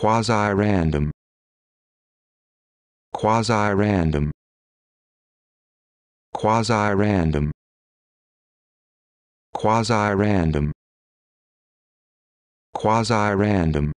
quasi-random quasi-random quasi-random quasi-random quasi-random